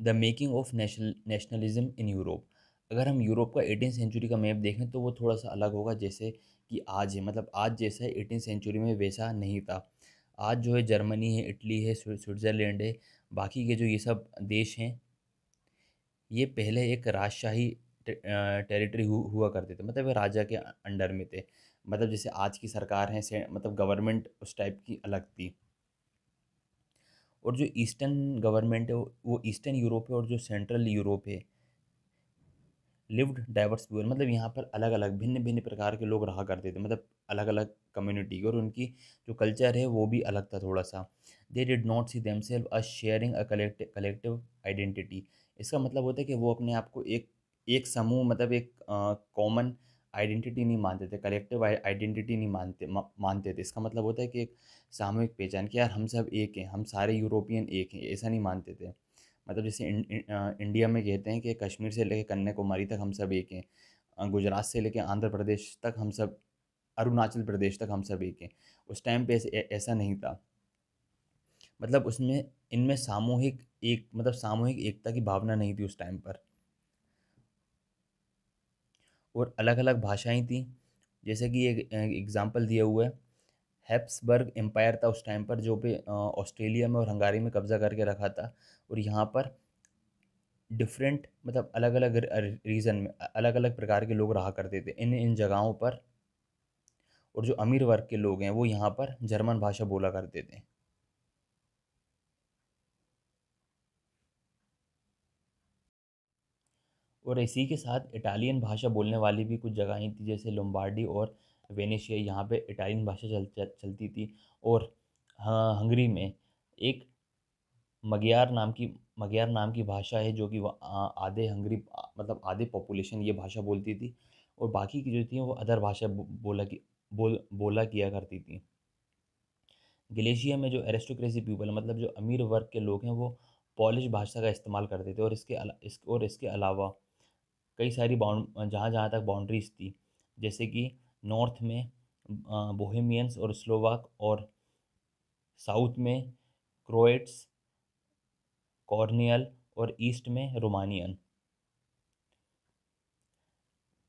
the making of national nationalism in Europe अगर हम Europe का एटीन सेंचुरी का मैप देखें तो वो थोड़ा सा अलग होगा जैसे कि आज है मतलब आज जैसा है एटीन सेंचुरी में वैसा नहीं था आज जो है जर्मनी है इटली है स्विट्ज़रलैंड है बाकी के जो ये सब देश हैं ये पहले एक राजशाही टेरिटरी हु, हुआ करते थे मतलब वे राजा के अंडर में थे मतलब जैसे आज की सरकार है मतलब गवर्नमेंट उस टाइप की अलग थी और जो ईस्टर्न गवर्नमेंट है वो ईस्टर्न यूरोप है और जो सेंट्रल यूरोप है लिव्ड डाइवर्स पीपल मतलब यहाँ पर अलग अलग भिन्न भिन्न प्रकार के लोग रहा करते थे मतलब अलग अलग कम्युनिटी और उनकी जो कल्चर है वो भी अलग था थोड़ा सा they did not see themselves a sharing a collective collective identity इसका मतलब होता है कि वो अपने आप को एक एक समूह मतलब एक कॉमन uh, आइडेंटिटी नहीं मानते थे कलेक्टिव आइडेंटिटी नहीं मानते मानते थे इसका मतलब होता है कि एक सामूहिक पहचान कि यार हम सब एक हैं हम सारे यूरोपियन एक हैं ऐसा नहीं मानते थे मतलब जैसे इं, इं, इंडिया में कहते हैं कि कश्मीर से लेकर कन्याकुमारी तक हम सब एक हैं गुजरात से लेकर आंध्र प्रदेश तक हम सब अरुणाचल प्रदेश तक हम सब एक हैं उस टाइम पे ऐसा नहीं था मतलब उसमें इनमें सामूहिक एक मतलब सामूहिक एकता की भावना नहीं थी उस टाइम पर और अलग अलग भाषाएं थीं जैसे कि एक एग्ज़ाम्पल दिया हुआ है हैप्सबर्ग एम्पायर था उस टाइम पर जो पे ऑस्ट्रेलिया में और हंगारी में कब्ज़ा करके रखा था और यहाँ पर डिफरेंट मतलब अलग अलग रीज़न में अलग अलग प्रकार के लोग रहा करते थे इन इन जगहों पर और जो अमीर वर्ग के लोग हैं वो यहाँ पर जर्मन भाषा बोला करते थे और इसी के साथ इटालियन भाषा बोलने वाली भी कुछ जगहें थी जैसे लोम्बार्डी और वेनेशिया यहाँ पे इटालियन भाषा चल, चल चलती थी और हाँ, हंगरी में एक मगियार नाम की मगियार नाम की भाषा है जो कि आधे हंगरी मतलब आधे पॉपुलेशन ये भाषा बोलती थी और बाकी की जो थी वो अदर भाषा बोला की बोल बोला किया करती थी ग्लेशिया में जो एरेस्टोक्रेसी पीपल मतलब जो अमीर वर्ग के लोग हैं वो पॉलिश भाषा का इस्तेमाल करते थे और इसके अला, इस और इसके अलावा कई सारी बाउंड जहाँ जहाँ तक बाउंड्रीज थी जैसे कि नॉर्थ में बोहेमियंस और स्लोवाक और साउथ में क्रोएट्स कॉर्नियल और ईस्ट में रोमानियन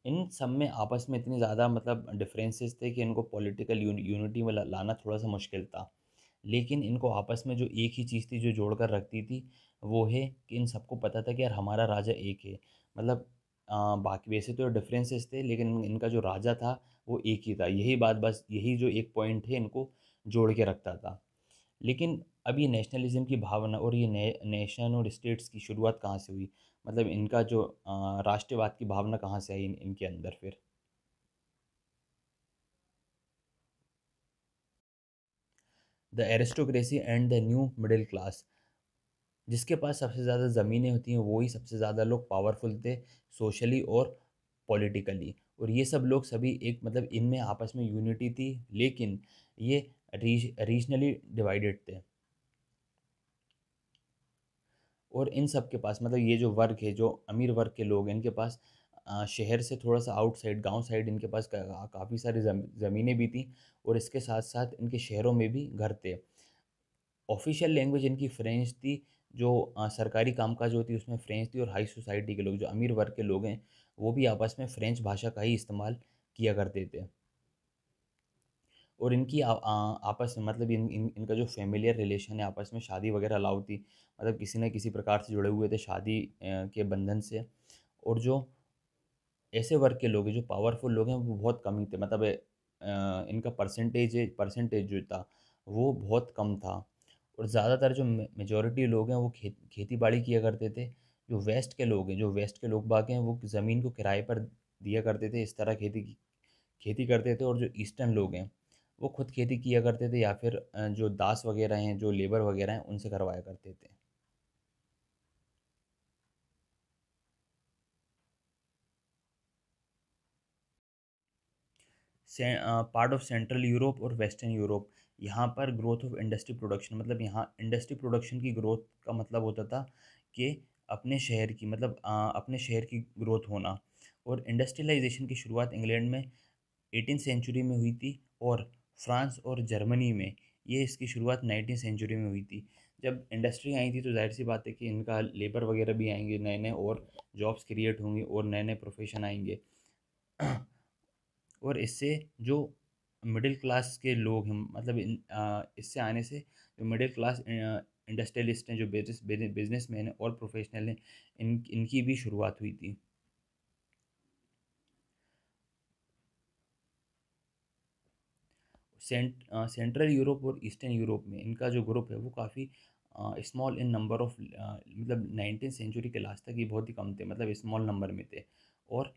इन सब में आपस में इतनी ज़्यादा मतलब डिफरेंसेस थे कि इनको पॉलिटिकल यूनिटी में लाना थोड़ा सा मुश्किल था लेकिन इनको आपस में जो एक ही चीज़ थी जो जोड़ कर रखती थी वो है कि इन सबको पता था कि यार हमारा राजा एक है मतलब बाकी वैसे तो डिफरेंसेस थे लेकिन इनका जो राजा था वो एक ही था यही बात बस यही जो एक पॉइंट है इनको जोड़ के रखता था लेकिन अभी नेशनलिज्म की भावना और ये ने, नेशन और स्टेट्स की शुरुआत कहाँ से हुई मतलब इनका जो राष्ट्रवाद की भावना कहाँ से आई इन, इनके अंदर फिर the aristocracy and the new middle class जिसके पास सबसे ज़्यादा ज़मीनें होती हैं वही सबसे ज़्यादा लोग पावरफुल थे सोशली और पॉलिटिकली और ये सब लोग सभी एक मतलब इनमें आपस में यूनिटी थी लेकिन ये रीजनली डिवाइडेड थे और इन सब के पास मतलब ये जो वर्ग है जो अमीर वर्ग के लोग हैं इनके पास शहर से थोड़ा सा आउटसाइड गांव साइड इनके पास का, काफ़ी सारी ज़मीनें भी थी और इसके साथ साथ इनके शहरों में भी घर थे ऑफिशियल लैंग्वेज इनकी फ्रेंच थी जो सरकारी कामकाज होती है उसमें फ्रेंच थी और हाई सोसाइटी के लोग जो अमीर वर्ग के लोग हैं वो भी आपस में फ्रेंच भाषा का ही इस्तेमाल किया करते थे और इनकी आ, आ, आपस में मतलब इन, इन इनका जो फैमिलियर रिलेशन है आपस में शादी वगैरह अलाउ थी मतलब किसी न किसी प्रकार से जुड़े हुए थे शादी के बंधन से और जो ऐसे वर्ग के लोग हैं जो पावरफुल लोग हैं वो बहुत कम ही थे मतलब इनका परसेंटेज परसेंटेज जो था वो बहुत कम था और ज़्यादातर जो मेजोरिटी लोग हैं वो खेत खेती बाड़ी किया करते थे जो वेस्ट के लोग हैं जो वेस्ट के लोग बाग हैं वो ज़मीन को किराए पर दिया करते थे इस तरह खेती खेती करते थे और जो ईस्टर्न लोग हैं वो खुद खेती किया करते थे या फिर जो दास वगैरह हैं जो लेबर वगैरह हैं उनसे करवाया करते थे पार्ट ऑफ सेंट्रल यूरोप और वेस्टर्न यूरोप यहाँ पर ग्रोथ ऑफ इंडस्ट्री प्रोडक्शन मतलब यहाँ इंडस्ट्री प्रोडक्शन की ग्रोथ का मतलब होता था कि अपने शहर की मतलब आ, अपने शहर की ग्रोथ होना और इंडस्ट्रियलाइजेशन की शुरुआत इंग्लैंड में एटीन सेंचुरी में हुई थी और फ्रांस और जर्मनी में ये इसकी शुरुआत नाइनटीन सेंचुरी में हुई थी जब इंडस्ट्री आई थी तो जाहिर सी बात है कि इनका लेबर वगैरह भी आएंगे नए नए और जॉब्स क्रिएट होंगे और नए नए प्रोफेशन आएंगे और इससे जो मिडिल क्लास के लोग हैं मतलब इससे आने से जो मिडिल क्लास इंडस्ट्रियलिस्ट हैं जो बिजनेस बिजनेस मैन हैं और प्रोफेशनल हैं इन इनकी भी शुरुआत हुई थी सेंट सेंट्रल यूरोप और ईस्टर्न यूरोप में इनका जो ग्रुप है वो काफ़ी स्मॉल इन नंबर ऑफ मतलब नाइनटीन सेंचुरी के लास्ट तक ये बहुत ही कम थे मतलब स्मॉल नंबर में थे और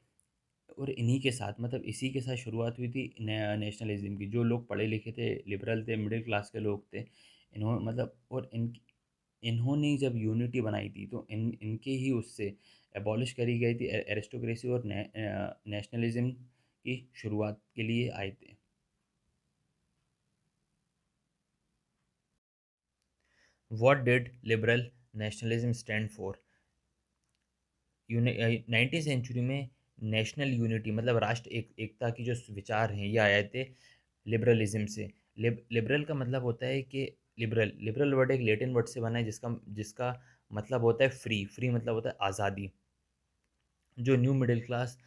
और इन्हीं के साथ मतलब इसी के साथ शुरुआत हुई थी नया नेशनलिज्म की जो लोग पढ़े लिखे थे लिबरल थे मिडिल क्लास के लोग थे इन्होंने मतलब और इन इन्होंने जब यूनिटी बनाई थी तो इन इनके ही उससे एबॉलिश करी गई थी एरिस्टोक्रेसी और ने, नेशनलिज्म की शुरुआत के लिए आए थे what did liberal nationalism stand for nineteen century में नेशनल यूनिटी मतलब राष्ट्र एक एकता की जो विचार हैं ये आए थे लिबरलिज्म से लिब, लिबरल का मतलब होता है कि लिबरल लिबरल वर्ड एक लेटिन वर्ड से बना है जिसका जिसका मतलब होता है फ्री फ्री मतलब होता है आज़ादी जो न्यू मिडिल क्लास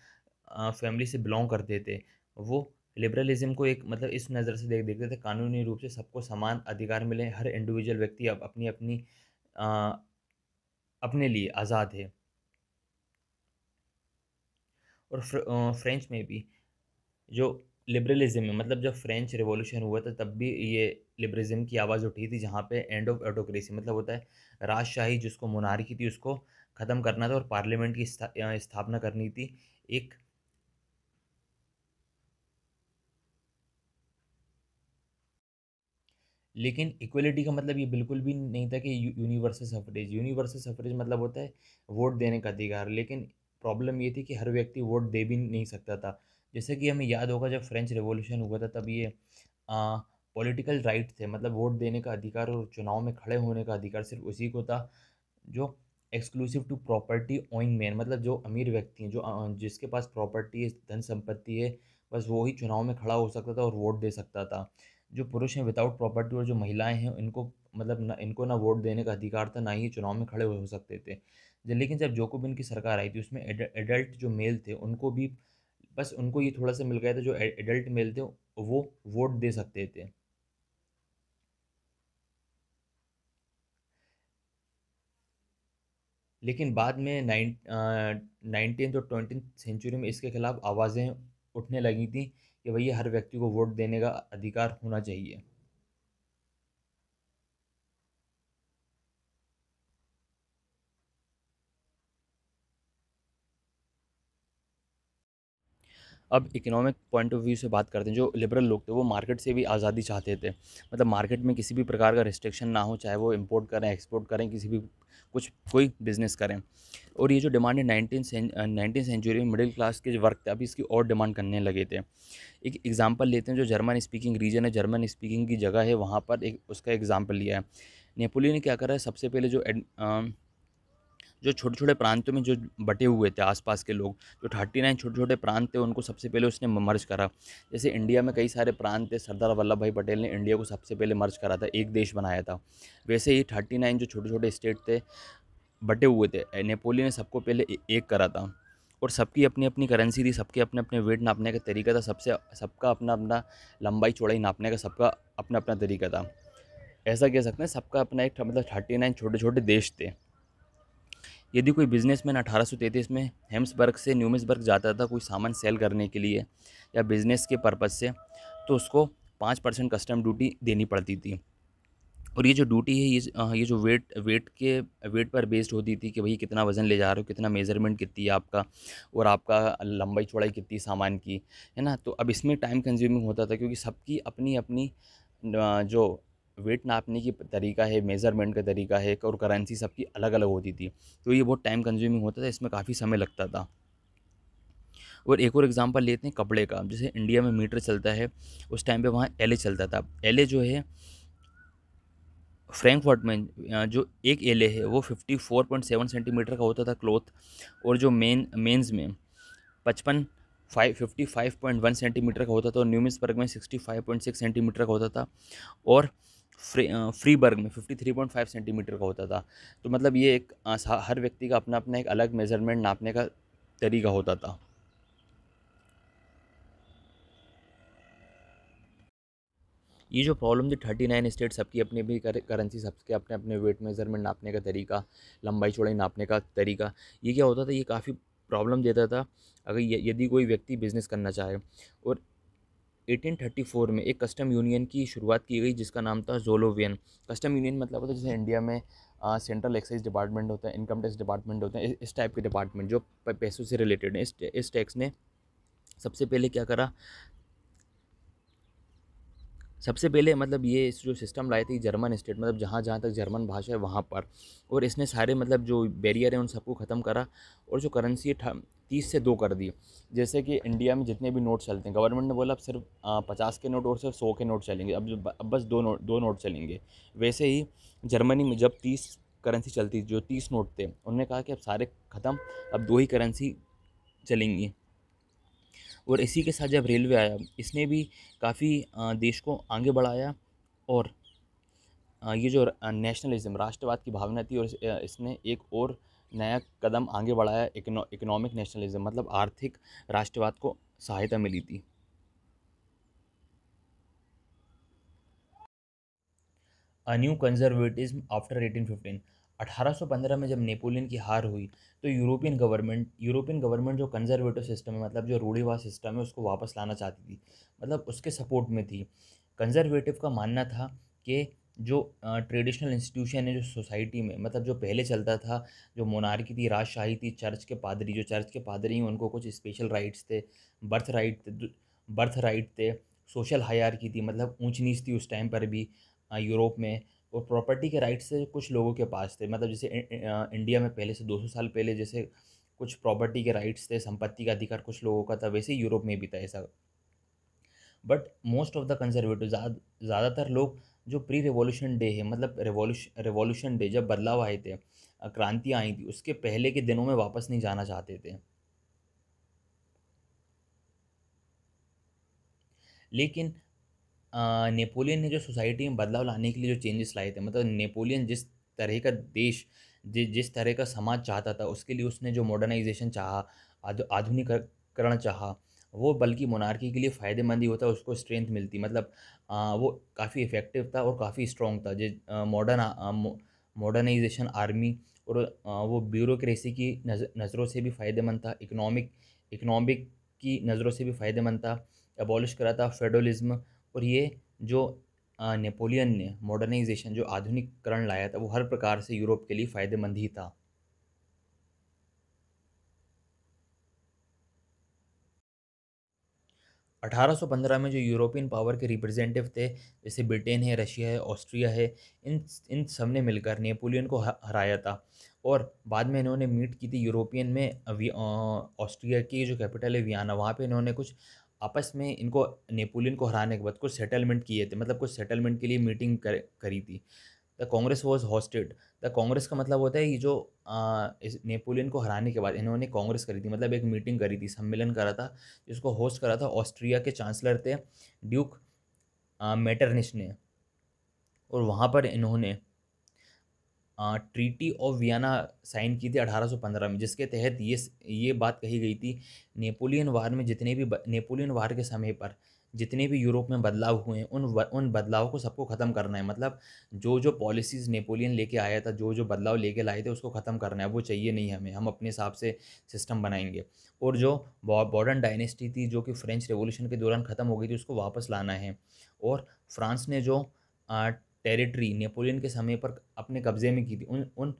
फैमिली से बिलोंग करते थे वो लिबरलिज्म को एक मतलब इस नज़र से देख देखते थे कानूनी रूप से सबको समान अधिकार मिले हर इंडिविजुअल व्यक्ति अब अपनी अपनी आ, अपने लिए आज़ाद है और फ्रेंच में भी जो लिबरलिज्म में मतलब जब फ्रेंच रिवॉल्यूशन हुआ था तब भी ये लिबरलिज्म की आवाज़ उठी थी जहाँ पे एंड ऑफ ऑटोक्रेसी मतलब होता है राजशाही जिसको मुनारखी थी उसको ख़त्म करना था और पार्लियामेंट की स्थापना करनी थी एक लेकिन इक्वलिटी का मतलब ये बिल्कुल भी नहीं था कि यूनिवर्सल सफरेज यूनिवर्सल सफरेज मतलब होता है वोट देने का अधिकार लेकिन प्रॉब्लम ये थी कि हर व्यक्ति वोट दे भी नहीं सकता था जैसे कि हमें याद होगा जब फ्रेंच रिवोल्यूशन हुआ था तब ये पॉलिटिकल राइट थे मतलब वोट देने का अधिकार और चुनाव में खड़े होने का अधिकार सिर्फ उसी को था जो exclusive to property owing man मतलब जो अमीर व्यक्ति हैं जो जिसके पास प्रॉपर्टी है धन संपत्ति है बस वो ही चुनाव में खड़ा हो सकता था और वोट दे सकता था जो पुरुष हैं विदाउट प्रॉपर्टी और जो महिलाएं हैं इनको मतलब ना इनको ना वोट देने का अधिकार था ना ही चुनाव में खड़े हो सकते थे लेकिन जब जोकोबिन की सरकार आई थी उसमें एडल्ट जो मेल थे उनको भी बस उनको ये थोड़ा सा मिल गया था जो एडल्ट मेल थे वो वोट दे सकते थे लेकिन बाद में नाइनटीन और ट्वेंटी सेंचुरी में इसके खिलाफ आवाज़ें उठने लगी थी कि भैया हर व्यक्ति को वोट देने का अधिकार होना चाहिए अब इकोनॉमिक पॉइंट ऑफ व्यू से बात करते हैं जो लिबरल लोग थे वो मार्केट से भी आज़ादी चाहते थे मतलब मार्केट में किसी भी प्रकार का रिस्ट्रिक्शन ना हो चाहे वो इम्पोर्ट करें एक्सपोर्ट करें किसी भी कुछ कोई बिज़नेस करें और ये जो डिमांड है नाइनटीन नाइनटीन सेंचुरी में मिडिल क्लास के जो वर्क थे अभी इसकी और डिमांड करने लगे थे एक एग्ज़ाम्पल लेते हैं जो जर्मन स्पीकिंग रीजन है जर्मन स्पीकिंग की जगह है वहाँ पर एक उसका एग्ज़ाम्पल लिया है नेपोलियन ने क्या करा है सबसे पहले जो एड, जो छोटे छोटे प्रांतों में जो बटे हुए थे आसपास के लोग जो थर्टी नाइन छोटे छोटे प्रांत थे उनको सबसे पहले उसने मर्ज करा जैसे इंडिया में कई सारे प्रांत थे सरदार वल्लभ भाई पटेल ने इंडिया को सबसे पहले मर्ज करा था एक देश बनाया था वैसे ही थर्टी नाइन जो छोटे छोटे स्टेट थे बटे हुए थे नेपोलियन ने सबको पहले एक करा था और सबकी अपनी अपनी करेंसी थी सबके अपने अपने वेट नापने का तरीका था सबसे सबका अपना अपना लंबाई चौड़ाई नापने का सबका अपना अपना तरीका था ऐसा कह सकते हैं सबका अपना एक मतलब थर्टी नाइन छोटे छोटे देश थे यदि कोई बिजनेसमैन तैंतीस में हेम्सबर्ग से न्यूमिसबर्ग जाता था कोई सामान सेल करने के लिए या बिज़नेस के पर्पज़ से तो उसको पाँच परसेंट कस्टम ड्यूटी देनी पड़ती थी और ये जो ड्यूटी है ये ये जो वेट वेट के वेट पर बेस्ड होती थी कि भाई कितना वज़न ले जा रहे हो कितना मेज़रमेंट कितनी है आपका और आपका लंबाई चौड़ाई कितनी सामान की है ना तो अब इसमें टाइम कंज्यूमिंग होता था क्योंकि सबकी अपनी अपनी जो वेट नापने की तरीका है मेज़रमेंट का तरीका है और करेंसी सबकी अलग अलग होती थी तो ये बहुत टाइम कंज्यूमिंग होता था इसमें काफ़ी समय लगता था और एक और एग्ज़ाम्पल लेते हैं कपड़े का जैसे इंडिया में मीटर चलता है उस टाइम पे वहाँ एल चलता था एले जो है फ्रैंकफर्ट में जो एक एल है वो fifty four point seven centimetre का होता था क्लोथ और जो मेन मेंस में पचपन five fifty five point one centimetre का होता था और न्यूमिस में sixty five point six centimetre का होता था और फ्री फ्रीबर्ग में 53.5 सेंटीमीटर का होता था तो मतलब ये एक हर व्यक्ति का अपना अपना एक अलग मेज़रमेंट नापने का तरीका होता था ये जो प्रॉब्लम थी थर्टी नाइन स्टेट सबकी अपनी अपनी करेंसी सबके अपने अपने वेट मेज़रमेंट नापने का तरीका लंबाई चौड़ाई नापने का तरीका ये क्या होता था ये काफ़ी प्रॉब्लम देता था अगर यदि कोई व्यक्ति बिज़नेस करना चाहे और 1834 में एक कस्टम यूनियन की शुरुआत की गई जिसका नाम था जोलोवियन कस्टम यूनियन मतलब होता है जैसे इंडिया में सेंट्रल एक्साइज डिपार्टमेंट होता है इनकम टैक्स डिपार्टमेंट होता है इस टाइप के डिपार्टमेंट जो पैसों से रिलेटेड हैं इस टैक्स ने सबसे पहले क्या करा सबसे पहले मतलब ये जो सिस्टम लाई थी जर्मन स्टेट मतलब जहाँ जहाँ तक जर्मन भाषा है वहाँ पर और इसने सारे मतलब जो बैरियर हैं उन सबको ख़त्म करा और जो करेंसी है तीस से दो कर दी जैसे कि इंडिया में जितने भी नोट चलते हैं गवर्नमेंट ने बोला अब सिर्फ पचास के नोट और सिर्फ सौ के नोट चलेंगे अब जो अब बस दो नोट दो नोट चलेंगे वैसे ही जर्मनी में जब तीस करेंसी चलती जो तीस नोट थे उन्होंने कहा कि अब सारे ख़त्म अब दो ही करेंसी चलेंगी और इसी के साथ जब रेलवे आया इसने भी काफ़ी देश को आगे बढ़ाया और ये जो नेशनलिज्म राष्ट्रवाद की भावना थी और इसने एक और नया कदम आगे बढ़ाया इकोनॉमिक नेशनलिज्म मतलब आर्थिक राष्ट्रवाद को सहायता मिली थी new conservatism after eighteen fifteen 1815 में जब नेपोलियन की हार हुई तो यूरोपियन गवर्नमेंट यूरोपियन गवर्नमेंट जो कंजर्वेटिव सिस्टम है मतलब जो रूढ़ीवाद सिस्टम है उसको वापस लाना चाहती थी मतलब उसके सपोर्ट में थी कंजर्वेटिव का मानना था कि जो ट्रेडिशनल इंस्टीट्यूशन है जो सोसाइटी में मतलब जो पहले चलता था जो मोनार्की थी राजशाही थी चर्च के पादरी जो चर्च के पादरी हैं उनको कुछ स्पेशल राइट्स थे बर्थ राइट बर्थ राइट थे सोशल हायर की थी मतलब ऊँच नीच थी उस टाइम पर भी यूरोप में और प्रॉपर्टी के राइट्स कुछ लोगों के पास थे मतलब जैसे इंडिया में पहले से 200 साल पहले जैसे कुछ प्रॉपर्टी के राइट्स थे संपत्ति का अधिकार कुछ लोगों का था वैसे यूरोप में भी था ऐसा but most of the conservative ज़्यादातर लोग जो प्री रेवोल्यूशन डे है मतलब रेवोल्यूशन डे जब बदलाव आए थे क्रांति आई थी उसके पहले के दिनों में वापस नहीं जाना चाहते थे लेकिन नेपोलियन ने जो सोसाइटी में बदलाव लाने के लिए जो चेंजेस लाए थे मतलब नेपोलियन जिस तरह का देश जि, जिस तरह का समाज चाहता था उसके लिए उसने जो मॉडर्नाइजेशन चाहा आधुनिकरण चाहा वो बल्कि मोनार्की के लिए फ़ायदेमंद ही होता उसको स्ट्रेंथ मिलती मतलब आ, वो काफ़ी इफ़ेक्टिव था और काफ़ी स्ट्रॉन्ग था जो मॉडर्न मॉडर्नाइजेशन आर्मी और आ, वो ब्यूरोक्रेसी की नज़ नज़रों से भी फ़ायदेमंद था इकनॉमिक इकनॉमिक की नज़रों से भी फ़ायदेमंद था एबॉलिश करा था फेडरलिज्म और ये जो नेपोलियन ने मॉडर्नाइजेशन जो आधुनिकरण लाया था वो हर प्रकार से यूरोप के लिए फ़ायदेमंद ही था अठारह सौ पंद्रह में जो यूरोपियन पावर के रिप्रेजेंटेटिव थे जैसे ब्रिटेन है रशिया है ऑस्ट्रिया है इन इन सब ने मिलकर नेपोलियन को हराया था और बाद में इन्होंने मीट की थी यूरोपियन में ऑस्ट्रिया की जो कैपिटल है वियाना वहाँ पे इन्होंने कुछ आपस में इनको नेपोलियन को हराने के बाद कुछ सेटलमेंट किए थे मतलब कुछ सेटलमेंट के लिए मीटिंग कर, करी थी the Congress was hosted the Congress का मतलब होता है कि जो आ, इस नेपोलियन को हराने के बाद इन्होंने कांग्रेस करी थी मतलब एक मीटिंग करी थी सम्मेलन करा था जिसको होस्ट करा था ऑस्ट्रिया के चांसलर थे ड्यूक मेटरनिश ने और वहाँ पर इन्होंने ट्रीटी ऑफ वियना साइन की थी 1815 में जिसके तहत ये ये बात कही गई थी नेपोलियन वार में जितने भी नेपोलियन वार के समय पर जितने भी यूरोप में बदलाव हुए हैं उन उन बदलाव को सबको ख़त्म करना है मतलब जो जो पॉलिसीज़ नेपोलियन लेके आया था जो जो बदलाव लेके लाए थे उसको ख़त्म करना है वो चाहिए नहीं हमें हम अपने हिसाब से सिस्टम बनाएंगे और जो बॉर्डन डायनेस्टी थी जो कि फ्रेंच रेवोल्यूशन के दौरान ख़त्म हो गई थी उसको वापस लाना है और फ्रांस ने जो टेरिटरी नेपोलियन के समय पर अपने कब्ज़े में की थी उन उन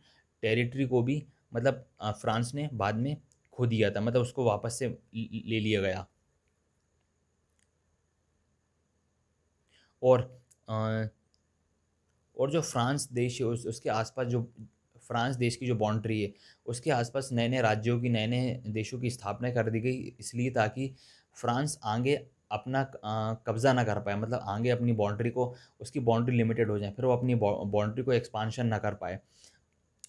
टेरिटरी को भी मतलब फ्रांस ने बाद में खो दिया था मतलब उसको वापस से ले लिया गया और और जो फ्रांस देश है उस, उसके आसपास जो फ्रांस देश की जो बाउंड्री है उसके आसपास नए नए राज्यों की नए नए देशों की स्थापना कर दी गई इसलिए ताकि फ्रांस आगे अपना कब्ज़ा ना कर पाए मतलब आगे अपनी बाउंड्री को उसकी बाउंड्री लिमिटेड हो जाए फिर वो अपनी बाउंड्री को एक्सपांशन ना कर पाए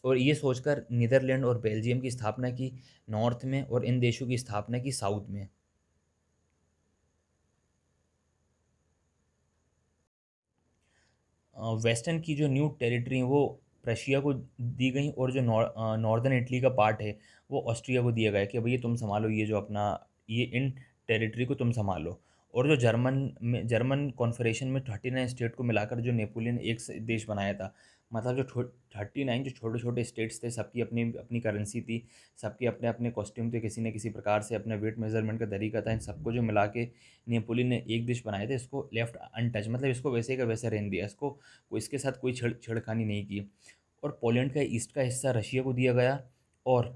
और ये सोचकर नीदरलैंड और बेल्जियम की स्थापना की नॉर्थ में और इन देशों की स्थापना की साउथ में वेस्टर्न की जो न्यू टेरिटरी वो प्रशिया को दी गई और जो नॉर्दर्न इटली का पार्ट है वो ऑस्ट्रिया को दिया गया कि भैया तुम संभालो ये जो अपना ये इन टेरिटरी को तुम संभालो और जो जर्मन में जर्मन कॉन्फ्रेशन में थर्टी नाइन स्टेट को मिलाकर जो नेपोलियन एक देश बनाया था मतलब जो थर्टी नाइन जो छोटे छोटे स्टेट्स थे सबकी अपनी अपनी करेंसी थी सबके अपने अपने कॉस्ट्यूम थे किसी न किसी प्रकार से अपने वेट मेजरमेंट का तरीका था इन सबको जो मिला के नेपोलियन ने एक देश बनाए थे इसको लेफ्ट अनटच मतलब इसको वैसे का वैसे रहने दिया इसको इसके साथ कोई छेड़ छेड़खानी नहीं की और पोलैंड का ईस्ट का हिस्सा रशिया को दिया गया और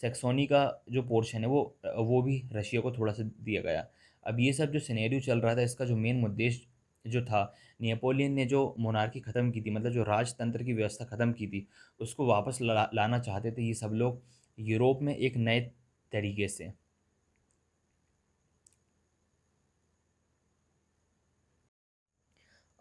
सेक्सोनी का जो पोर्शन है वो वो भी रशिया को थोड़ा सा दिया गया अब ये सब जो सिनेरियो चल रहा था इसका जो मेन उद्देश्य जो था नेपोलियन ने जो मोनार्की ख़त्म की थी मतलब जो राजतंत्र की व्यवस्था ख़त्म की थी उसको वापस ला, लाना चाहते थे ये सब लोग यूरोप में एक नए तरीके से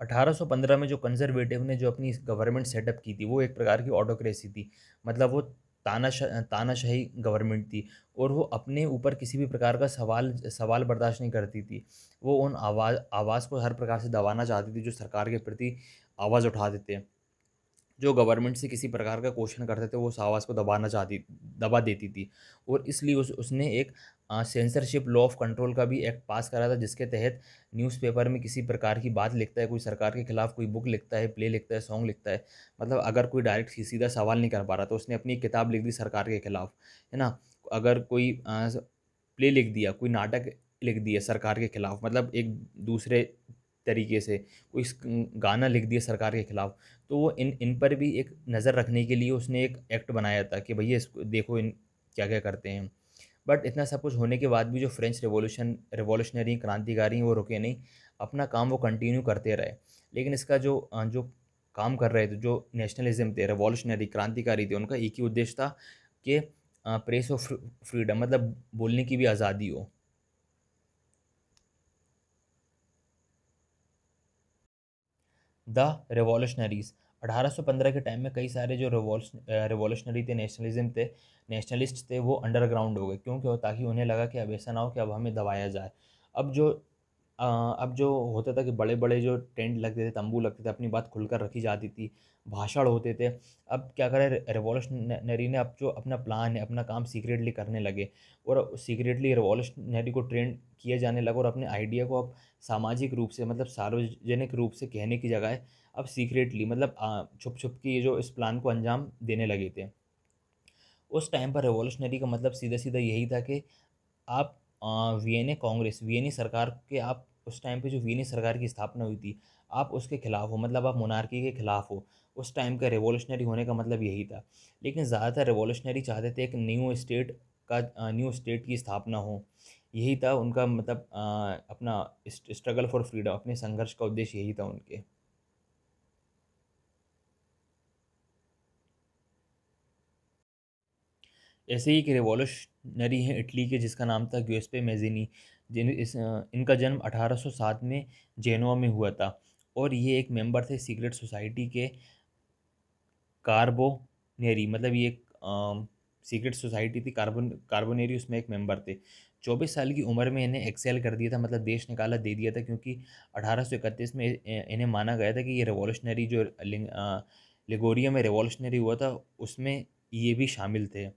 अठारह सौ पंद्रह में जो कंजर्वेटिव ने जो अपनी गवर्नमेंट सेटअप की थी वो एक प्रकार की ऑटोक्रेसी थी मतलब वो तानाशाही तानाशाही गवर्नमेंट थी और वो अपने ऊपर किसी भी प्रकार का सवाल सवाल बर्दाश्त नहीं करती थी वो उन आवाज़ आवाज़ को हर प्रकार से दबाना चाहती थी जो सरकार के प्रति आवाज़ उठाते थे जो गवर्नमेंट से किसी प्रकार का क्वेश्चन करते थे वो उस आवाज़ को दबाना चाहती दबा देती थी और इसलिए उस उसने एक सेंसरशिप लॉ ऑफ कंट्रोल का भी एक्ट पास करा था जिसके तहत न्यूज़पेपर में किसी प्रकार की बात लिखता है कोई सरकार के खिलाफ कोई बुक लिखता है प्ले लिखता है सॉन्ग लिखता है मतलब अगर कोई डायरेक्ट सीधा सवाल नहीं कर पा रहा तो उसने अपनी किताब लिख दी सरकार के खिलाफ है ना अगर कोई प्ले लिख दिया कोई नाटक लिख दिया सरकार के खिलाफ मतलब एक दूसरे तरीके से कोई गाना लिख दिया सरकार के खिलाफ तो वो इन इन पर भी एक नज़र रखने के लिए उसने एक एक्ट बनाया था कि भैया इसको देखो इन क्या क्या करते हैं बट इतना सब कुछ होने के बाद भी जो फ्रेंच रिवोल्यूशन रिवोल्यूशनरी क्रांतिकारी वो रुके नहीं अपना काम वो कंटिन्यू करते रहे लेकिन इसका जो जो काम कर रहे थे जो नेशनलिज्म थे रिवोल्यूशनरी क्रांतिकारी थे उनका एक ही उद्देश्य था कि प्रेस ऑफ फ्रीडम मतलब बोलने की भी आज़ादी हो द रिवोल्यूशनरीज 1815 के टाइम में कई सारे जो रिवोल्यूशनरी थे नेशनलिज्म थे नेशनलिस्ट थे वो अंडरग्राउंड हो गए क्यों क्यों ताकि उन्हें लगा कि अब ऐसा ना हो कि अब हमें दबाया जाए अब जो आ, अब जो होता था कि बड़े बड़े जो टेंट लगते थे तंबू लगते थे अपनी बात खुलकर रखी जाती थी भाषण होते थे अब क्या करें रिवॉल्यूशनरी ने अब जो अपना प्लान है अपना काम सीक्रेटली करने लगे और सीक्रेटली रिवॉल्यूशनरी को ट्रेंड किए जाने लगा और अपने आइडिया को अब सामाजिक रूप से मतलब सार्वजनिक रूप से कहने की जगह अब सीक्रेटली मतलब छुप छुप के ये जो इस प्लान को अंजाम देने लगे थे उस टाइम पर रेवोल्यूशनरी का मतलब सीधा सीधा यही था कि आप वीएनए कांग्रेस वीएनए सरकार के आप उस टाइम पे जो वीएनए सरकार की स्थापना हुई थी आप उसके खिलाफ हो मतलब आप मोनार्की के खिलाफ हो उस टाइम का रेवोल्यूशनरी होने का मतलब यही था लेकिन ज़्यादातर रेवोल्यूशनरी चाहते थे एक न्यू स्टेट का न्यू स्टेट की स्थापना हो यही था उनका मतलब अपना स्ट्रगल फॉर फ्रीडम अपने संघर्ष का उद्देश्य यही था उनके ऐसे ही एक रिवॉल्यूशनरी हैं इटली के जिसका नाम था ग्यूसपे मेजिनी जिन इस इनका जन्म 1807 में जेनोवा में हुआ था और ये एक मेंबर थे सीक्रेट सोसाइटी के कार्बोनेरी मतलब ये एक सीक्रेट सोसाइटी थी कार्बन कार्बोनेरी उसमें एक मेंबर थे चौबीस साल की उम्र में इन्हें एक्सेल कर दिया था मतलब देश निकाला दे दिया था क्योंकि अठारह में इन्हें माना गया था कि ये रिवॉल्यूशनरी जो लिगोरिया में रिवॉल्यूशनरी हुआ था उसमें ये भी शामिल थे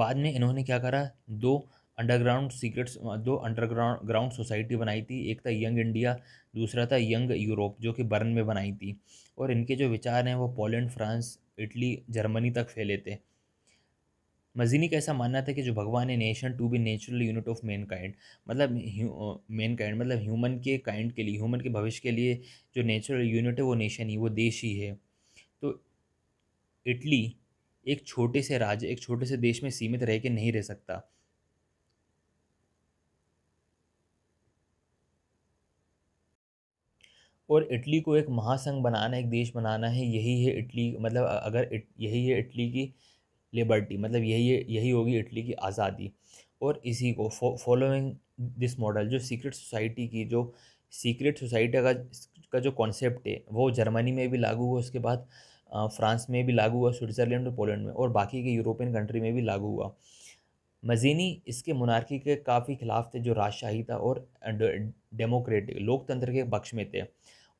बाद में इन्होंने क्या करा दो अंडरग्राउंड सीक्रेट्स दो अंडरग्राउंड ग्राउंड सोसाइटी बनाई थी एक था यंग इंडिया दूसरा था यंग यूरोप जो कि बर्न में बनाई थी और इनके जो विचार हैं वो पोलैंड फ्रांस इटली जर्मनी तक फैले थे मजीनी का ऐसा मानना था कि जो भगवान है nation to be natural unit of mankind मतलब मेन काइंड मतलब ह्यूमन के काइंड के लिए ह्यूमन के भविष्य के लिए जो नेचुरल यूनिट है वो नेशन ही वो देश ही है तो इटली एक छोटे से राज्य एक छोटे से देश में सीमित रह के नहीं रह सकता और इटली को एक महासंघ बनाना एक देश बनाना है यही है इटली मतलब अगर इट, यही है इटली की लिबर्टी मतलब यही है यही होगी इटली की आज़ादी और इसी को फॉलोइंग दिस मॉडल जो सीक्रेट सोसाइटी की जो सीक्रेट सोसाइटी का का जो कॉन्सेप्ट है वो जर्मनी में भी लागू हुआ उसके बाद फ्रांस में भी लागू हुआ स्विट्ज़रलैंड और पोलैंड में और बाकी के यूरोपियन कंट्री में भी लागू हुआ मजीनी इसके मुनारकी के काफ़ी खिलाफ थे जो राजशाही था और डेमोक्रेटिक लोकतंत्र के पक्ष में थे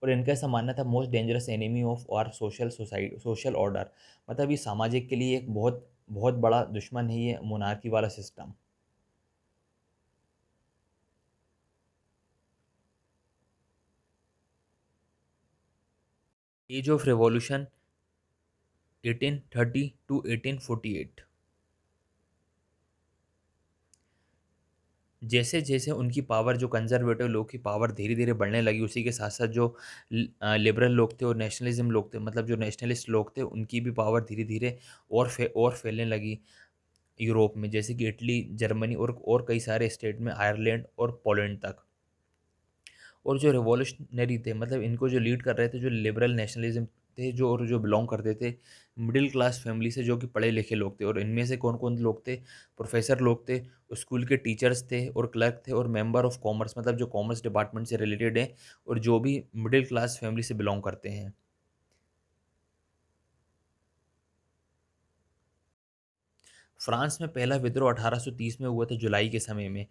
और इनका ऐसा मानना था most dangerous enemy of our social society social order मतलब ये सामाजिक के लिए एक बहुत बहुत बड़ा दुश्मन है ये मोनार्की वाला system age of revolution eighteen thirty to eighteen forty eight जैसे जैसे उनकी पावर जो कंजर्वेटिव लोग की पावर धीरे धीरे बढ़ने लगी उसी के साथ साथ जो लिबरल लोग थे और नेशनलिज्म लोग थे मतलब जो नेशनलिस्ट लोग थे उनकी भी पावर धीरे धीरे और फे और फैलने लगी यूरोप में जैसे कि इटली जर्मनी और और कई सारे स्टेट में आयरलैंड और पोलैंड तक और जो रिवॉल्यूशनरी थे मतलब इनको जो लीड कर रहे थे जो लिबरल नेशनलिज्म थे जो और जो बिलोंग करते थे मिडिल क्लास फैमिली से जो कि पढ़े लिखे लोग थे और इनमें से कौन कौन लोग थे प्रोफेसर लोग थे स्कूल के टीचर्स थे और क्लर्क थे और मेंबर ऑफ कॉमर्स मतलब जो कॉमर्स डिपार्टमेंट से रिलेटेड हैं और जो भी मिडिल क्लास फैमिली से बिलोंग करते हैं फ्रांस में पहला विद्रोह 1830 में हुआ था जुलाई के समय में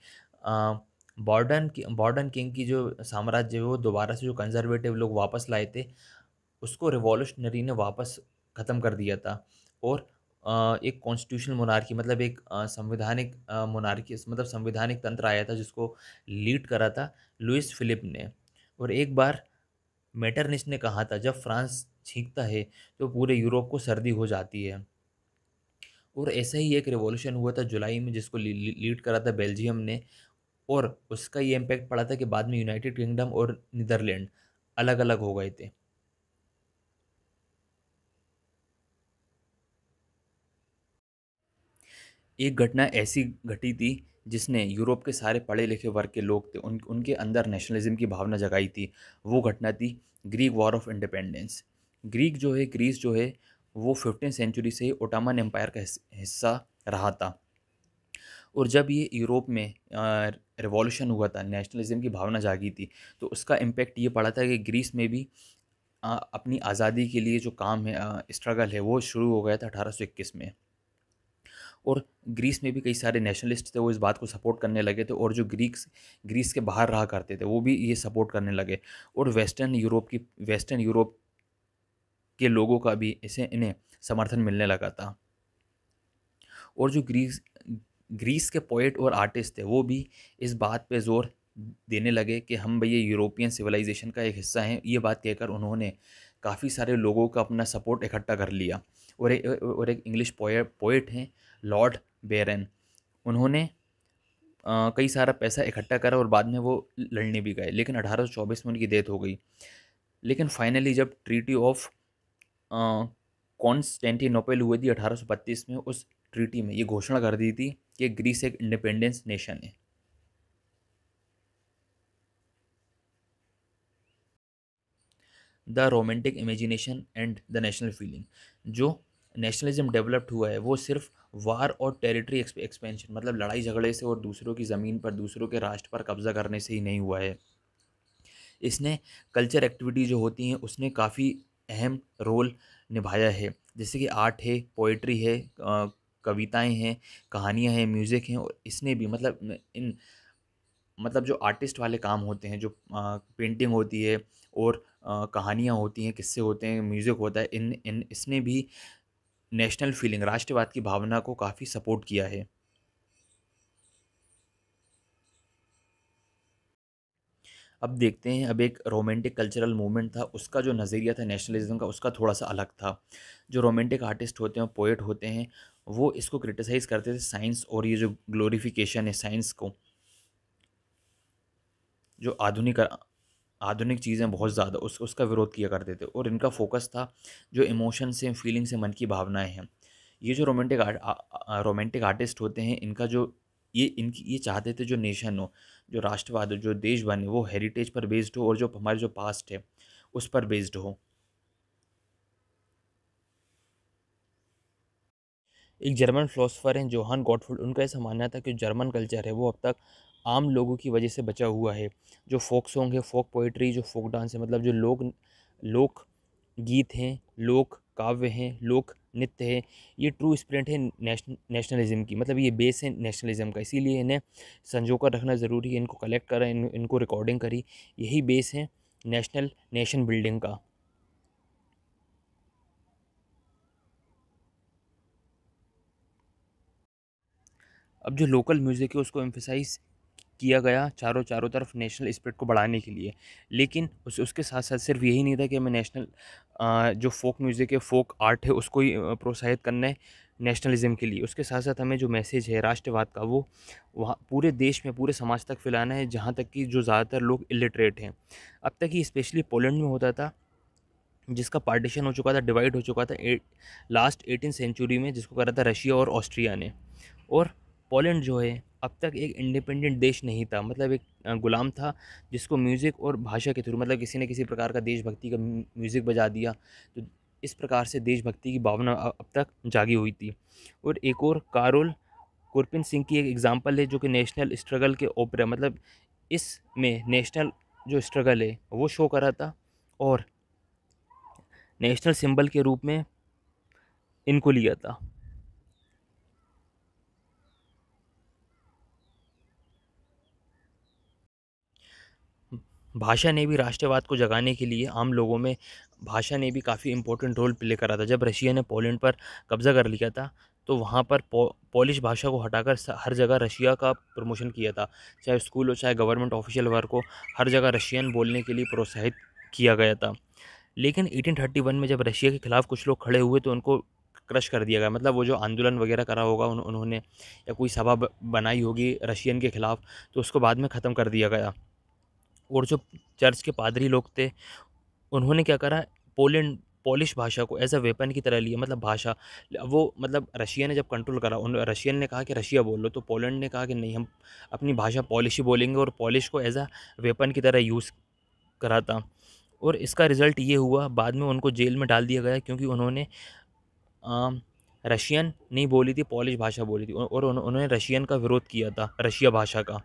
आ, बॉर्डन बॉर्डन किंग की जो साम्राज्य है वो दोबारा से जो कंजर्वेटिव लोग वापस लाए थे उसको रिवॉल्यूशनरी ने वापस ख़त्म कर दिया था और एक कॉन्स्टिट्यूशनल मोनार्की मतलब एक संविधानिक मोनार्की मतलब संविधानिक तंत्र आया था जिसको लीड करा था लुइस फिलिप ने और एक बार मेटरनिस ने कहा था जब फ्रांस छींकता है तो पूरे यूरोप को सर्दी हो जाती है और ऐसा ही एक रिवॉल्यूशन हुआ था जुलाई में जिसको लीड करा था बेल्जियम ने और उसका ये इम्पैक्ट पड़ा था कि बाद में यूनाइटेड किंगडम और नीदरलैंड अलग अलग हो गए थे एक घटना ऐसी घटी थी जिसने यूरोप के सारे पढ़े लिखे वर्ग के लोग थे उन उनके अंदर नेशनलिज्म की भावना जगाई थी वो घटना थी Greek war of independence Greek जो है ग्रीस जो है वो फिफ्टीन सेंचुरी से ओटामन एम्पायर का हिस्सा रहा था और जब ये यूरोप में रिवॉल्यूशन हुआ था नेशनलिज्म की भावना जागी थी तो उसका इम्पेक्ट ये पड़ा था कि ग्रीस में भी आ, अपनी आज़ादी के लिए जो काम है स्ट्रगल है वो शुरू हो गया था अठारह में और ग्रीस में भी कई सारे नेशनलिस्ट थे वो इस बात को सपोर्ट करने लगे थे और जो ग्रीक्स ग्रीस के बाहर रहा करते थे वो भी ये सपोर्ट करने लगे और वेस्टर्न यूरोप की वेस्टर्न यूरोप के लोगों का भी इसे इन्हें समर्थन मिलने लगा था और जो ग्रीस ग्रीस के पोइट और आर्टिस्ट थे वो भी इस बात पे जोर देने लगे कि हम भैया यूरोपियन सिविलाइजेशन का एक हिस्सा हैं ये बात कहकर उन्होंने काफ़ी सारे लोगों का अपना सपोर्ट इकट्ठा कर लिया और एक और एक इंग्लिश पोए पोइट हैं लॉर्ड बेरन उन्होंने आ, कई सारा पैसा इकट्ठा करा और बाद में वो लड़ने भी गए लेकिन 1824 में उनकी डेथ हो गई लेकिन फाइनली जब ट्रीटी ऑफ कॉन्स्टेंटिनोपल हुई थी बत्तीस में उस ट्रीटी में ये घोषणा कर दी थी कि ग्रीस एक इंडिपेंडेंस नेशन है the romantic imagination and the national feeling जो नेशनलिज्म डेवलप्ड हुआ है वो सिर्फ वार और टेरिटरी एक्सपेंशन मतलब लड़ाई झगड़े से और दूसरों की ज़मीन पर दूसरों के राष्ट्र पर कब्ज़ा करने से ही नहीं हुआ है इसने कल्चर एक्टिविटी जो होती हैं उसने काफ़ी अहम रोल निभाया है जैसे कि आर्ट है पोइट्री है कविताएं हैं कहानियां हैं म्यूज़िक हैं और इसने भी मतलब इन मतलब जो आर्टिस्ट वाले काम होते हैं जो पेंटिंग होती है और कहानियाँ होती हैं किस्से होते हैं म्यूज़िक होता है इन इन इसने भी नेशनल फीलिंग राष्ट्रवाद की भावना को काफ़ी सपोर्ट किया है अब देखते हैं अब एक रोमांटिक कल्चरल मूवमेंट था उसका जो नज़रिया था नेशनलिज्म का उसका थोड़ा सा अलग था जो रोमांटिक आर्टिस्ट होते हैं पोइट होते हैं वो इसको क्रिटिसाइज़ करते थे साइंस और ये जो ग्लोरिफिकेशन है साइंस को जो आधुनिक आधुनिक चीज़ें बहुत ज़्यादा उस उसका विरोध किया करते थे और इनका फोकस था जो इमोशन से फीलिंग से मन की भावनाएं हैं ये जो रोमांटिक आर्ट रोमांटिक आर्टिस्ट होते हैं इनका जो ये इनकी ये चाहते थे जो नेशन हो जो राष्ट्रवाद हो जो देश बने वो हेरिटेज पर बेस्ड हो और जो हमारे जो पास्ट है उस पर बेस्ड हो एक जर्मन फिलोसफर हैं जोहान गॉडफुल उनका ऐसा मानना था कि जर्मन कल्चर है वो अब तक आम लोगों की वजह से बचा हुआ है जो फोक सॉन्ग है फोक पोइट्री जो फोक डांस है मतलब जो लोक लोक गीत हैं लोक काव्य हैं लोक नृत्य है ये ट्रू स्प्रिंट है नेशनलिज्म की मतलब ये बेस है नेशनलिज्म का इसीलिए इन्हें संजो कर रखना ज़रूरी है इनको कलेक्ट करा इन, इनको रिकॉर्डिंग करी यही बेस है नेशनल नेशन बिल्डिंग का अब जो लोकल म्यूज़िक है उसको एम्फिसाइज़ किया गया चारों चारों तरफ नेशनल स्पिरिट को बढ़ाने के लिए लेकिन उस उसके साथ साथ सिर्फ यही नहीं था कि हमें नेशनल जो फोक म्यूज़िक है फोक आर्ट है उसको ही प्रोत्साहित करना है नेशनलिज्म के लिए उसके साथ साथ हमें जो मैसेज है राष्ट्रवाद का वो वहाँ पूरे देश में पूरे समाज तक फैलाना है जहाँ तक कि जो ज़्यादातर लोग इलिटरेट हैं अब तक ही स्पेशली पोलैंड में होता था जिसका पार्टीशन हो चुका था डिवाइड हो चुका था एट लास्ट एटीन सेंचुरी में जिसको करा था रशिया और ऑस्ट्रिया ने और पोलैंड जो है अब तक एक इंडिपेंडेंट देश नहीं था मतलब एक गुलाम था जिसको म्यूज़िक और भाषा के थ्रू मतलब किसी ने किसी प्रकार का देशभक्ति का म्यूज़िक बजा दिया तो इस प्रकार से देशभक्ति की भावना अब तक जागी हुई थी और एक और कारोल गुरपिन सिंह की एक एग्ज़ाम्पल है जो कि नेशनल स्ट्रगल के ओपरा मतलब इसमें नेशनल जो स्ट्रगल है वो शो करा था और नेशनल सिंबल के रूप में इनको लिया था भाषा ने भी राष्ट्रवाद को जगाने के लिए आम लोगों में भाषा ने भी काफ़ी इम्पोर्टेंट रोल प्ले करा था जब रशिया ने पोलैंड पर कब्ज़ा कर लिया था तो वहाँ पर पो, पोलिश भाषा को हटाकर हर जगह रशिया का प्रमोशन किया था चाहे स्कूल हो चाहे गवर्नमेंट ऑफिशियल वर्क हो हर जगह रशियन बोलने के लिए प्रोत्साहित किया गया था लेकिन 1831 में जब रशिया के खिलाफ कुछ लोग खड़े हुए तो उनको क्रश कर दिया गया मतलब वो जो आंदोलन वगैरह करा होगा उन, उन्होंने या कोई सभा बनाई होगी रशियन के खिलाफ तो उसको बाद में ख़त्म कर दिया गया और जो चर्च के पादरी लोग थे उन्होंने क्या करा पोलैंड पोलिश भाषा को एज अ वेपन की तरह लिया मतलब भाषा वो मतलब रशिया ने जब कंट्रोल करा उन रशियन ने कहा कि रशिया बोल लो तो पोलैंड ने कहा कि नहीं हम अपनी भाषा पॉलिश ही बोलेंगे और पॉलिश को एज अ वेपन की तरह यूज़ कराता और इसका रिज़ल्ट ये हुआ बाद में उनको जेल में डाल दिया गया क्योंकि उन्होंने रशियन नहीं बोली थी पॉलिश भाषा बोली थी और उन्होंने रशियन का विरोध किया था रशिया भाषा का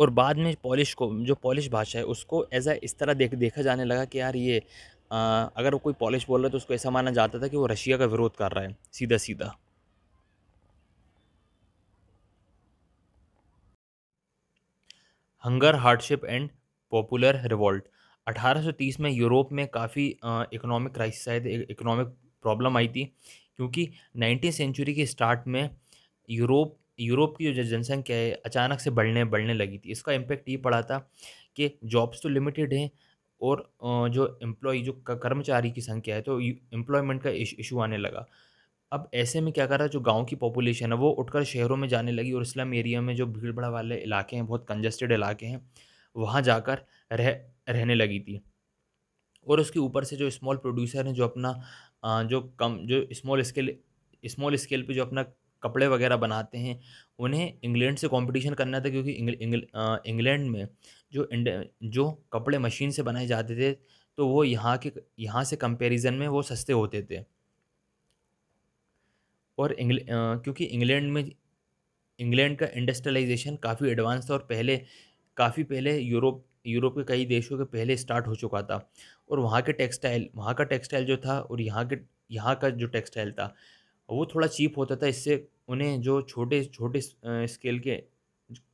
और बाद में पॉलिश को जो पॉलिश भाषा है उसको एज आ इस तरह देख देखा जाने लगा कि यार ये आ, अगर वो कोई पॉलिश बोल रहा है तो उसको ऐसा माना जाता था कि वो रशिया का विरोध कर रहा है सीधा सीधा hunger hardship and popular revolt 1830 में यूरोप में काफ़ी इकोनॉमिक क्राइसिस आए थे इकोनॉमिक प्रॉब्लम आई थी क्योंकि नाइनटीन सेंचुरी के स्टार्ट में यूरोप यूरोप की जो जनसंख्या है अचानक से बढ़ने बढ़ने लगी थी इसका इम्पेक्ट ये पड़ा था कि जॉब्स तो लिमिटेड हैं और जो एम्प्लॉय जो कर्मचारी की संख्या है तो एम्प्लॉयमेंट का इशू आने लगा अब ऐसे में क्या कर रहा है जो गांव की पॉपुलेशन है वो उठकर शहरों में जाने लगी और इस्लाम एरिया में जो भीड़ भाड़ वाले इलाके हैं बहुत कंजस्टेड इलाके हैं वहाँ जाकर रह रहने लगी थी और उसके ऊपर से जो स्मॉल प्रोड्यूसर हैं जो अपना जो कम जो स्मॉल स्केल स्मॉल स्केल पे जो अपना कपड़े वगैरह बनाते हैं उन्हें इंग्लैंड से कंपटीशन करना था क्योंकि इंग्लैंड में जो जो कपड़े मशीन से बनाए जाते थे तो वो यहाँ के यहाँ से कंपैरिजन में वो सस्ते होते थे और इंग्ल क्योंकि इंग्लैंड में इंग्लैंड का इंडस्ट्रियलाइजेशन काफ़ी एडवांस था और पहले काफ़ी पहले यूरोप यूरोप के कई देशों के पहले स्टार्ट हो चुका था और वहाँ के टेक्सटाइल वहाँ का टेक्सटाइल जो था और यहाँ के यहाँ का जो टेक्सटाइल था वो थोड़ा चीप होता था इससे उन्हें जो छोटे छोटे स्केल के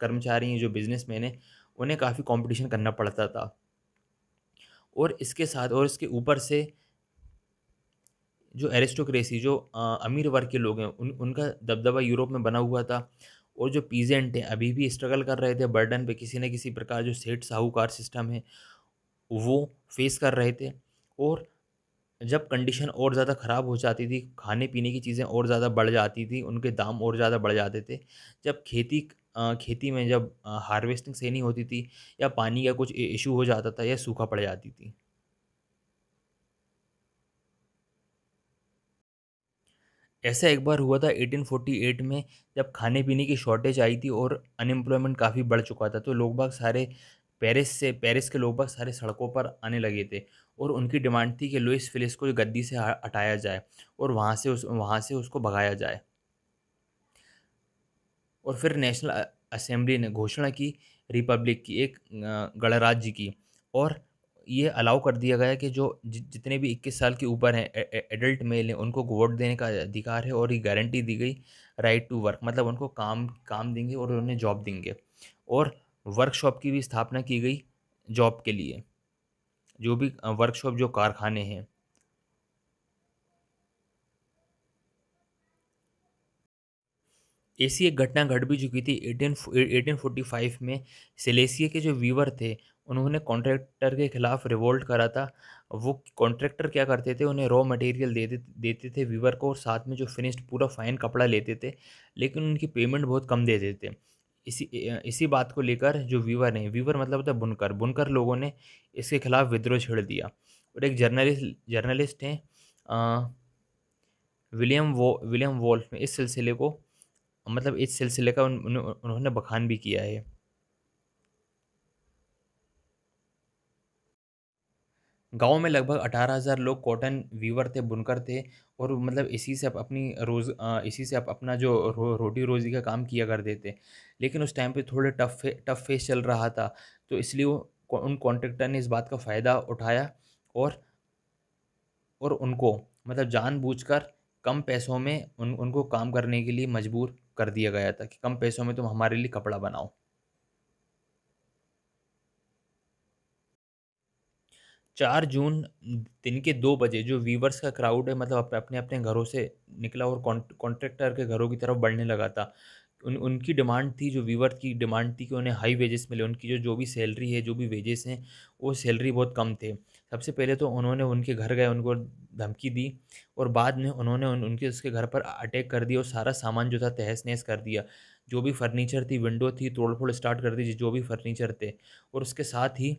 कर्मचारी हैं जो बिजनेस मैन हैं उन्हें काफ़ी कंपटीशन करना पड़ता था और इसके साथ और इसके ऊपर से जो एरिस्टोक्रेसी जो आ, अमीर वर्ग के लोग हैं उन उनका दबदबा यूरोप में बना हुआ था और जो पीजेंट हैं अभी भी स्ट्रगल कर रहे थे बर्डन पे किसी न किसी प्रकार जो सेठ साहूकार सिस्टम है वो फेस कर रहे थे और जब कंडीशन और ज़्यादा ख़राब हो जाती थी खाने पीने की चीज़ें और ज़्यादा बढ़ जाती थी उनके दाम और ज़्यादा बढ़ जाते थे जब खेती खेती में जब हार्वेस्टिंग से नहीं होती थी या पानी का कुछ इशू हो जाता था या सूखा पड़ जाती थी ऐसा एक बार हुआ था 1848 में जब खाने पीने की शॉर्टेज आई थी और अनएम्प्लॉयमेंट काफ़ी बढ़ चुका था तो लोग बाग सारे पेरिस से पेरिस के लोग बाग सारे सड़कों पर आने लगे थे और उनकी डिमांड थी कि लुइस फिलिस को गद्दी से हटाया जाए और वहाँ से उस वहाँ से उसको भगाया जाए और फिर नेशनल असेंबली ने घोषणा की रिपब्लिक की एक गणराज्य की और ये अलाउ कर दिया गया कि जो जितने भी 21 साल के ऊपर हैं एडल्ट मेल हैं उनको वोट देने का अधिकार है और ये गारंटी दी गई राइट टू वर्क मतलब उनको काम काम देंगे और उन्हें जॉब देंगे और वर्कशॉप की भी स्थापना की गई जॉब के लिए जो भी वर्कशॉप जो कारखाने हैं ऐसी एक घटना घट भी चुकी थी एटीन एटीन फोर्टी फाइव में सिलेसिया के जो वीवर थे उन्होंने कॉन्ट्रैक्टर के खिलाफ रिवोल्ट करा था वो कॉन्ट्रैक्टर क्या करते थे उन्हें रॉ मटेरियल देते देते थे वीवर को और साथ में जो फिनिश्ड पूरा फाइन कपड़ा लेते थे लेकिन उनकी पेमेंट बहुत कम दे देते इसी इसी बात को लेकर जो वीवर हैं वीवर मतलब होता है बुनकर बुनकर लोगों ने इसके खिलाफ विद्रोह छेड़ दिया और एक जर्नलिस्ट जर्नलिस्ट हैं विलियम वो विलियम वोल्फ ने इस सिलसिले को मतलब इस सिलसिले का उन, उन्होंने बखान भी किया है गांव में लगभग अठारह हज़ार लोग कॉटन वीवर थे बुनकर थे और मतलब इसी से आप अपनी रोज़ इसी से आप अपना जो रो, रोटी रोज़ी का काम किया करते थे लेकिन उस टाइम पे थोड़े टफ फे, टफ फेस चल रहा था तो इसलिए वो उन कॉन्ट्रेक्टर ने इस बात का फ़ायदा उठाया और और उनको मतलब जानबूझकर कम पैसों में उन उनको काम करने के लिए मजबूर कर दिया गया था कि कम पैसों में तुम हमारे लिए कपड़ा बनाओ चार जून दिन के दो बजे जो वीवर्स का क्राउड है मतलब अपने अपने घरों से निकला और कॉन्ट्रैक्टर के घरों की तरफ बढ़ने लगा था उन उनकी डिमांड थी जो वीवर की डिमांड थी कि उन्हें हाई वेजेस मिले उनकी जो जो भी सैलरी है जो भी वेजेस हैं वो सैलरी बहुत कम थे सबसे पहले तो उन्होंने उनके घर गए उनको धमकी दी और बाद में उन्होंने उन, उनके उसके घर पर अटैक कर दिया और सारा सामान जो था तहस नहस कर दिया जो भी फर्नीचर थी विंडो थी तोड़फोड़ स्टार्ट कर दी जो भी फर्नीचर थे और उसके साथ ही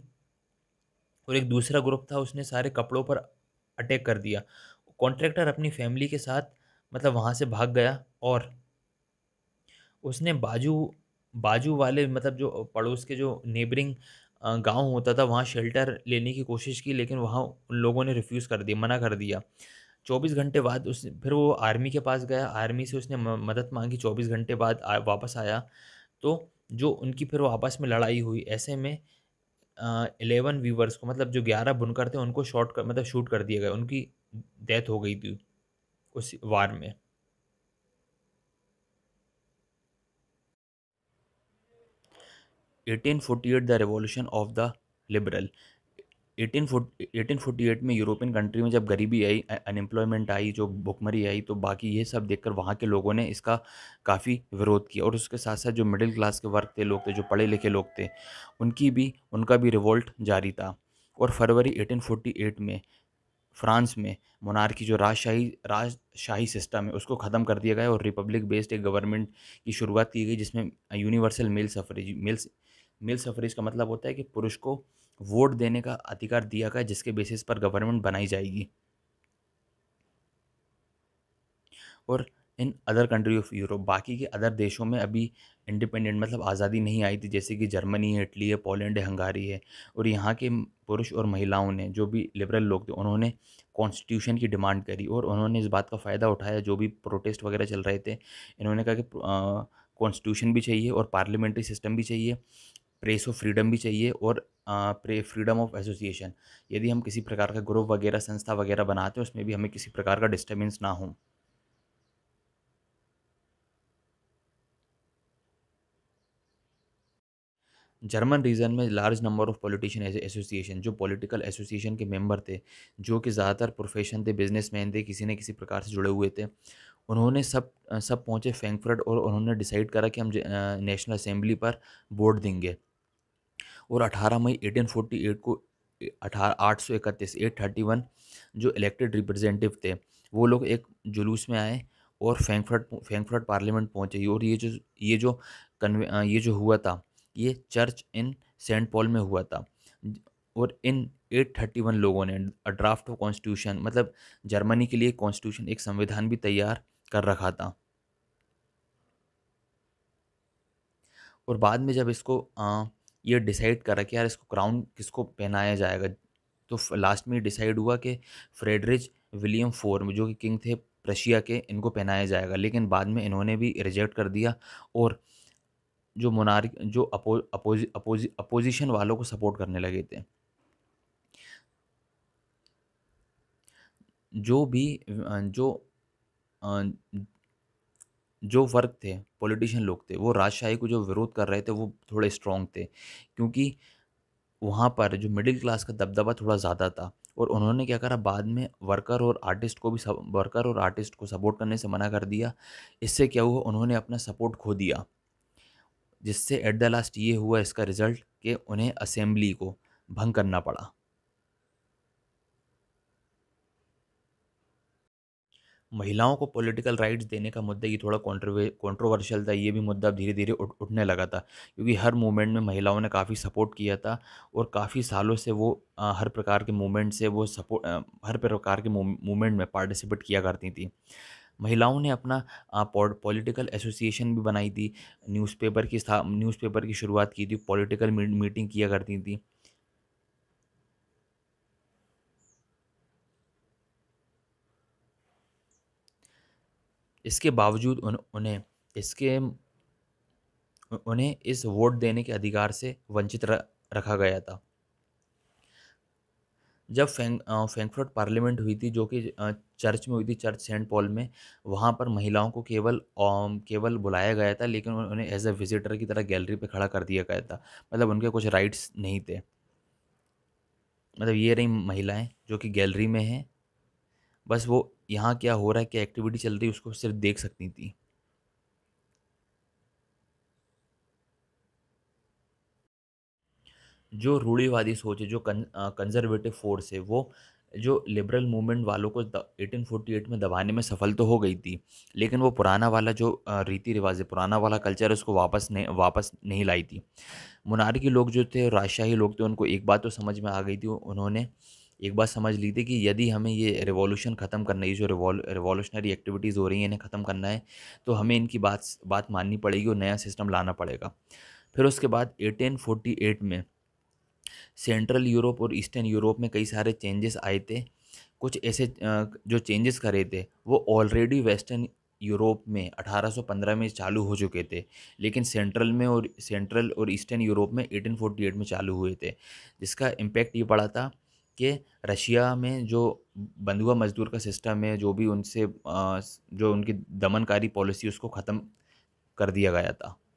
और एक दूसरा ग्रुप था उसने सारे कपड़ों पर अटैक कर दिया कॉन्ट्रैक्टर अपनी फैमिली के साथ मतलब वहाँ से भाग गया और उसने बाजू बाजू वाले मतलब जो पड़ोस के जो नेबरिंग गांव होता था वहाँ शेल्टर लेने की कोशिश की लेकिन वहाँ उन लोगों ने रिफ्यूज़ कर दिया मना कर दिया चौबीस घंटे बाद उस फिर वो आर्मी के पास गया आर्मी से उसने मदद मांगी चौबीस घंटे बाद वापस आया तो जो उनकी फिर वापस आपस में लड़ाई हुई ऐसे में एलेवन व्यूवर्स को मतलब जो ग्यारह बुनकर थे उनको शॉट कर मतलब शूट कर दिया गया उनकी डेथ हो गई थी उस वार में eighteen forty eight the revolution of the liberal eighteen forty eight में यूरोपियन कंट्री में जब गरीबी आई अनएम्प्लॉयमेंट आई जो भुखमरी आई तो बाकी ये सब देखकर वहाँ के लोगों ने इसका काफ़ी विरोध किया और उसके साथ साथ जो मिडिल क्लास के वर्ग थे लोग थे जो पढ़े लिखे लोग थे उनकी भी उनका भी रिवोल्ट जारी था और फरवरी 1848 में फ्रांस में मोनार्की की जो राजशाही राजशाही सिस्टम है उसको ख़त्म कर दिया गया और रिपब्लिक बेस्ड एक गवर्नमेंट की शुरुआत की गई जिसमें universal male suffrage male male suffrage का मतलब होता है कि पुरुष को वोट देने का अधिकार दिया गया जिसके बेसिस पर गवर्नमेंट बनाई जाएगी और in other country of Europe बाकी के अदर देशों में अभी इंडिपेंडेंट मतलब आज़ादी नहीं आई थी जैसे कि जर्मनी है इटली है पोलैंड है हंगारी है और यहाँ के पुरुष और महिलाओं ने जो भी लिबरल लोग थे उन्होंने कॉन्स्टिट्यूशन की डिमांड करी और उन्होंने इस बात का फ़ायदा उठाया जो भी प्रोटेस्ट वगैरह चल रहे थे इन्होंने कहा कि कॉन्स्टिट्यूशन भी चाहिए और पार्लियामेंट्री सिस्टम भी चाहिए प्रेस ऑफ फ्रीडम भी चाहिए और प्रे फ्रीडम ऑफ एसोसिएशन यदि हम किसी प्रकार का ग्रुप वगैरह संस्था वगैरह बनाते हैं उसमें भी हमें किसी प्रकार का डिस्टर्बेंस ना हो जर्मन रीजन में large number of politician association जो पॉलिटिकल एसोसिएशन के मेंबर थे जो कि ज़्यादातर प्रोफेशन थे बिजनेसमैन थे किसी न किसी प्रकार से जुड़े हुए थे उन्होंने सब सब पहुँचे फ्रैंकफर्ट और उन्होंने डिसाइड करा कि हम नेशनल असेंबली पर वोट देंगे और 18 मई 1848 को अठारह आठ सौ इकतीस एट थर्टी वन जो इलेक्टेड रिप्रेजेंटेटिव थे वो लोग एक जुलूस में आए और फ्रैंकफर्ट फ्रैंकफर्ट पार्लियामेंट पहुँचे और ये जो ये जो कन्वे ये जो हुआ था ये चर्च इन सेंट पॉल में हुआ था और इन एट थर्टी वन लोगों ने ड्राफ्ट ऑफ कॉन्स्टिट्यूशन मतलब जर्मनी के लिए कॉन्स्टिट्यूशन एक संविधान भी तैयार कर रखा था और बाद में जब इसको आ, ये डिसाइड करा कि यार इसको क्राउन किसको पहनाया जाएगा तो लास्ट में डिसाइड हुआ कि फ्रेडरिच विलियम फोर जो कि किंग थे प्रशिया के इनको पहनाया जाएगा लेकिन बाद में इन्होंने भी रिजेक्ट कर दिया और जो मोनार जो अपो, अपोज, अपोज, अपोजिशन वालों को सपोर्ट करने लगे थे जो भी जो जो वर्ग थे पॉलिटिशियन लोग थे वो राजशाही को जो विरोध कर रहे थे वो थोड़े स्ट्रॉन्ग थे क्योंकि वहाँ पर जो मिडिल क्लास का दबदबा थोड़ा ज़्यादा था और उन्होंने क्या करा बाद में वर्कर और आर्टिस्ट को भी सब वर्कर और आर्टिस्ट को सपोर्ट करने से मना कर दिया इससे क्या हुआ उन्होंने अपना सपोर्ट खो दिया जिससे एट द लास्ट ये हुआ इसका रिज़ल्ट कि उन्हें असेंबली को भंग करना पड़ा महिलाओं को पॉलिटिकल राइट्स देने का मुद्दा ये थोड़ा कॉन्ट्रोवर्शियल था ये भी मुद्दा अब धीरे धीरे उठ, उठने लगा था क्योंकि हर मूवमेंट में महिलाओं ने काफ़ी सपोर्ट किया था और काफ़ी सालों से वो आ, हर प्रकार के मूवमेंट से वो सपोर्ट आ, हर प्रकार के मूवमेंट में पार्टिसिपेट किया करती थी महिलाओं ने अपना पॉलिटिकल एसोसिएशन भी बनाई थी न्यूज़पेपर की न्यूज़पेपर की शुरुआत की थी पॉलिटिकल मीटिंग किया करती थी इसके बावजूद उन, उन्हें इसके उन्हें इस वोट देने के अधिकार से वंचित रखा गया था जब फैंक फ्रैंकफर्ट पार्लियामेंट हुई थी जो कि चर्च में हुई थी चर्च सेंट पॉल में वहाँ पर महिलाओं को केवल केवल बुलाया गया था लेकिन उन्हें एज ए विजिटर की तरह गैलरी पे खड़ा कर दिया गया था मतलब उनके कुछ राइट्स नहीं थे मतलब ये रही महिलाएं जो कि गैलरी में हैं बस वो यहाँ क्या हो रहा है क्या एक्टिविटी चल रही है उसको सिर्फ देख सकती थी जो रूढ़ीवादी सोच है जो कंजर्वेटिव फोर्स है वो जो लिबरल मूवमेंट वालों को 1848 में दबाने में सफल तो हो गई थी लेकिन वो पुराना वाला जो रीति रिवाज है पुराना वाला कल्चर है उसको वापस नहीं वापस नहीं लाई थी के लोग जो थे राजशाही लोग थे उनको एक बात तो समझ में आ गई थी उन्होंने एक बात समझ ली थी कि यदि हमें ये रिवॉल्यूशन ख़त्म करना है जो रिवॉल्यूशनरी एक्टिविटीज़ हो रही हैं इन्हें ख़त्म करना है तो हमें इनकी बात बात माननी पड़ेगी और नया सिस्टम लाना पड़ेगा फिर उसके बाद 1848 में सेंट्रल यूरोप और ईस्टर्न यूरोप में कई सारे चेंजेस आए थे कुछ ऐसे जो चेंजेस करे थे वो ऑलरेडी वेस्टर्न यूरोप में 1815 में चालू हो चुके थे लेकिन सेंट्रल में और सेंट्रल और ईस्टर्न यूरोप में 1848 में चालू हुए थे जिसका इम्पेक्ट ये पड़ा था कि रशिया में जो बंधुआ मजदूर का सिस्टम है जो भी उनसे जो उनकी दमनकारी पॉलिसी उसको ख़त्म कर दिया गया था